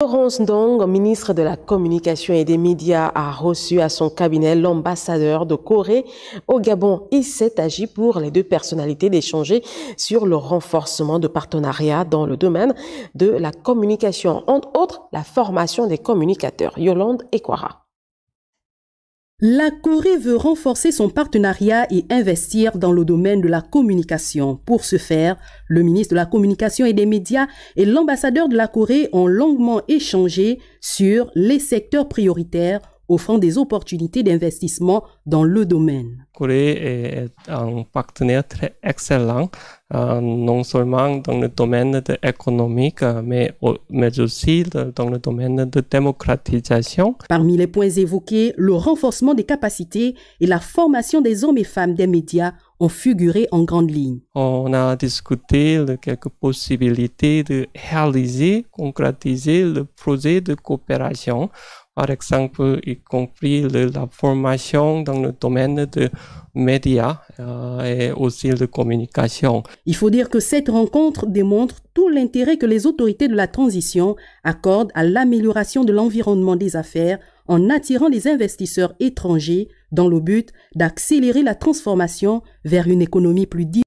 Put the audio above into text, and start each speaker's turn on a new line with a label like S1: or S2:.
S1: Laurence Dong, ministre de la Communication et des Médias, a reçu à son cabinet l'ambassadeur de Corée au Gabon. Il s'est agi pour les deux personnalités d'échanger sur le renforcement de partenariats dans le domaine de la communication, entre autres la formation des communicateurs Yolande et Equara.
S2: La Corée veut renforcer son partenariat et investir dans le domaine de la communication. Pour ce faire, le ministre de la Communication et des Médias et l'ambassadeur de la Corée ont longuement échangé sur les secteurs prioritaires offrant des opportunités d'investissement
S3: dans le domaine. Corée est un partenaire très excellent, euh, non seulement dans le domaine économique, euh, mais, mais aussi dans le domaine de démocratisation.
S2: Parmi les points évoqués, le renforcement des capacités et la formation des hommes et femmes des médias ont figuré en grande ligne.
S3: On a discuté de quelques possibilités de réaliser, concrétiser le projet de coopération par exemple, y compris le, la formation dans le domaine des médias euh, et aussi de communication. Il
S2: faut dire que cette rencontre démontre tout l'intérêt que les autorités de la transition accordent à l'amélioration de l'environnement des affaires en attirant les investisseurs étrangers dans le but d'accélérer la transformation vers une économie plus